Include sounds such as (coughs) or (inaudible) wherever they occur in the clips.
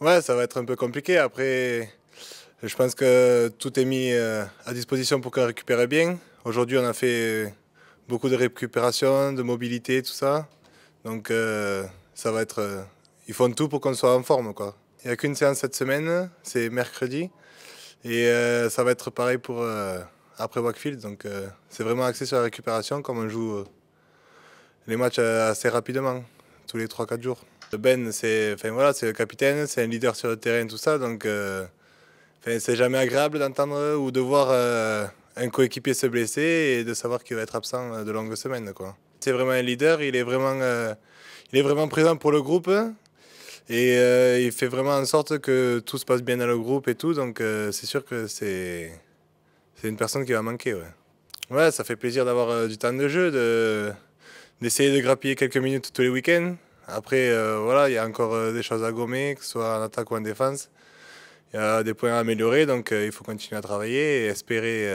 Ouais, ça va être un peu compliqué. Après, je pense que tout est mis euh, à disposition pour qu'on récupère bien. Aujourd'hui, on a fait beaucoup de récupération, de mobilité, tout ça. Donc, euh, ça va être. Euh, ils font tout pour qu'on soit en forme, quoi. Il n'y a qu'une séance cette semaine, c'est mercredi. Et ça va être pareil pour après Wakefield. Donc, c'est vraiment axé sur la récupération, comme on joue les matchs assez rapidement, tous les 3-4 jours. Ben, c'est enfin, voilà, le capitaine, c'est un leader sur le terrain, tout ça. Donc, euh, c'est jamais agréable d'entendre ou de voir euh, un coéquipier se blesser et de savoir qu'il va être absent euh, de longues semaines. C'est vraiment un leader, il est vraiment, il est vraiment présent pour le groupe. Et il fait vraiment en sorte que tout se passe bien dans le groupe et tout. Donc, c'est sûr que c'est une personne qui va manquer. Ouais. Ouais, ça fait plaisir d'avoir du temps de jeu, d'essayer de grappiller quelques minutes tous les week-ends. Après, euh, voilà, il y a encore euh, des choses à gommer, que ce soit en attaque ou en défense. Il y a des points à améliorer, donc euh, il faut continuer à travailler et espérer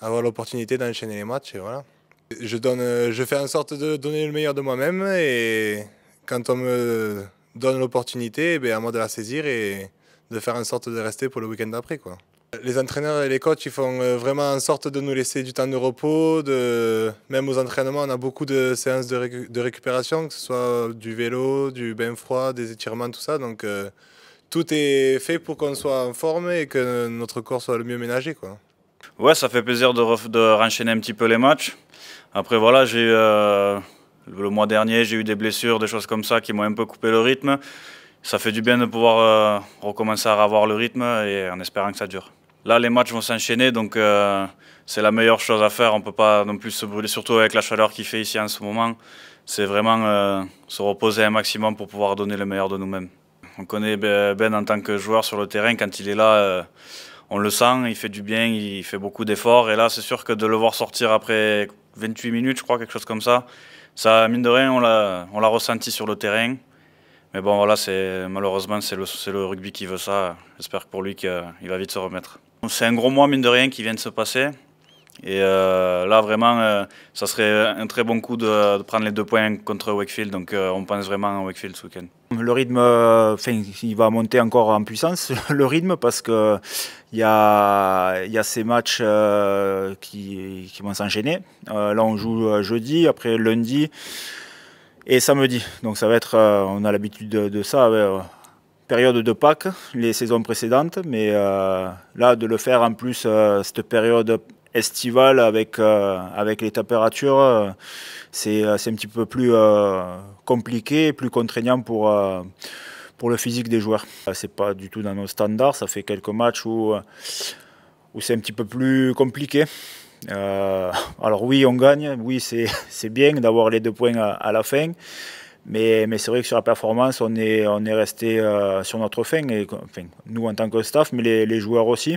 avoir l'opportunité d'enchaîner les matchs. Et voilà. je, donne, je fais en sorte de donner le meilleur de moi-même et quand on me donne l'opportunité, eh à moi de la saisir et de faire en sorte de rester pour le week-end d'après. Les entraîneurs et les coachs ils font euh, vraiment en sorte de nous laisser du temps de repos. De... Même aux entraînements, on a beaucoup de séances de, récupération, que ce soit du vélo, du bain froid, des étirements, tout ça. Donc euh, tout est fait pour qu'on soit en forme et que notre corps soit le mieux ménagé. Quoi. Ouais, ça fait plaisir de, de renchaîner un petit peu les matchs. Après, voilà, j'ai euh, le mois dernier, j'ai eu des blessures, des choses comme ça qui m'ont un peu coupé le rythme ça fait du bien de pouvoir euh, recommencer à avoir le rythme et en espérant que ça dure. Là, les matchs vont s'enchaîner, donc euh, c'est la meilleure chose à faire. On ne peut pas non plus se brûler, surtout avec la chaleur qu'il fait ici en ce moment. C'est vraiment euh, se reposer un maximum pour pouvoir donner le meilleur de nous-mêmes. On connaît Ben en tant que joueur sur le terrain. Quand il est là, on le sent, il fait du bien, il fait beaucoup d'efforts. Et là, c'est sûr que de le voir sortir après 28 minutes, je crois, quelque chose comme ça, ça, mine de rien, on l'a ressenti sur le terrain. Mais bon, voilà, malheureusement, c'est le, rugby qui veut ça. J'espère pour lui qu'il euh, va vite se remettre. C'est un gros mois, mine de rien, qui vient de se passer. Et euh, là, vraiment, euh, ça serait un très bon coup de, prendre les deux points contre Wakefield. Donc, on pense vraiment à Wakefield ce week-end. Le rythme, enfin, il va monter encore en puissance, (laughs) le rythme, parce qu'il y a, y a ces matchs qui, qui vont s'enchaîner. là, on joue jeudi, après lundi et samedi. Donc ça va être, euh, on a l'habitude de, ça, euh, période de Pâques, les saisons précédentes, mais euh, là de le faire en plus cette période estivale avec, avec les températures, c'est un petit peu plus compliqué, plus contraignant pour pour le physique des joueurs. C'est pas du tout dans nos standards, ça fait quelques matchs où, où c'est un petit peu plus compliqué. Euh, alors oui, on gagne, oui, c'est (laughs) bien d'avoir les deux points à, la fin. Mais, mais c'est vrai que sur la performance, on est, on est resté euh, sur notre fin, et, nous en tant que staff, mais les, joueurs aussi.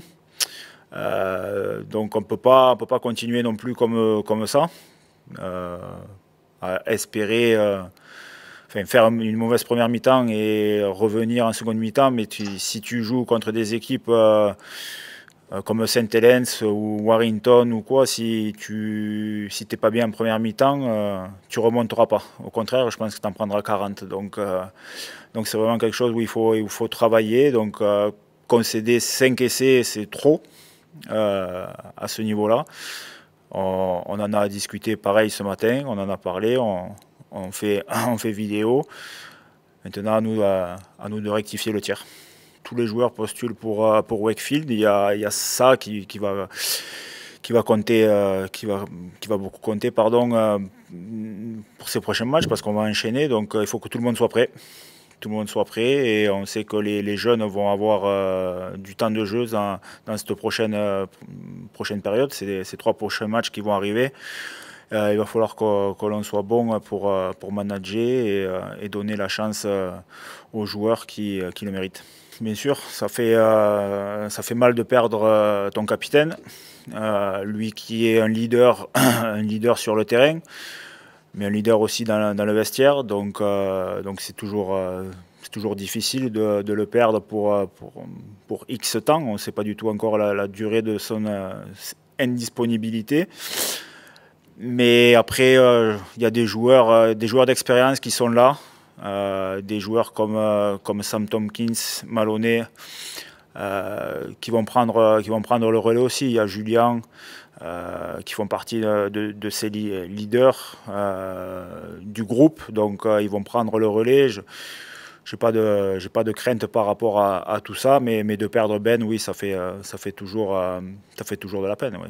Euh, donc on ne peut pas continuer non plus comme, comme ça, à espérer faire une mauvaise première mi-temps et revenir en seconde mi-temps. Mais si tu joues contre des équipes euh, comme saint helens ou Warrington ou quoi, si tu si pas bien en première mi-temps, euh, tu remonteras pas. Au contraire, je pense que tu en prendras 40. Donc euh, donc c'est vraiment quelque chose où il faut il faut travailler. Donc concéder 5 essais, c'est trop à ce niveau-là. On, en a discuté pareil ce matin, on en a parlé, on, fait (laughs) on fait vidéo. Maintenant, nous, à nous de rectifier le tiers tous les joueurs postulent pour, euh, Wakefield. Il y a, ça qui, va, compter, euh, qui, va, beaucoup compter pardon, euh, pour ces prochains matchs parce qu'on va enchaîner. Donc il faut que tout le monde soit prêt. Tout le monde soit prêt et on sait que les, jeunes vont avoir du temps de jeu dans, cette prochaine, période, C'est ces trois prochains matchs qui vont arriver. il va falloir que, l'on soit bon pour, manager et, donner la chance aux joueurs qui le méritent bien sûr. Ça fait, euh, ça fait mal de perdre euh, ton capitaine, euh, lui qui est un leader, (coughs) un leader sur le terrain, mais un leader aussi dans, le vestiaire. Donc, donc c'est toujours, c'est toujours difficile de, le perdre pour, pour, X temps. On ne sait pas du tout encore la, durée de son indisponibilité. Mais après, il y a des joueurs, des joueurs d'expérience qui sont là. Euh, des joueurs comme, euh, comme Sam Tompkins, Maloney, euh, qui, vont prendre, qui vont prendre le relais aussi. Il y a Julien, qui font partie de, ces leaders du groupe. Donc, ils vont prendre le relais. Je, n'ai pas de j'ai pas de crainte par rapport à, à tout ça mais, mais de perdre Ben oui ça fait ça fait toujours ça fait toujours de la peine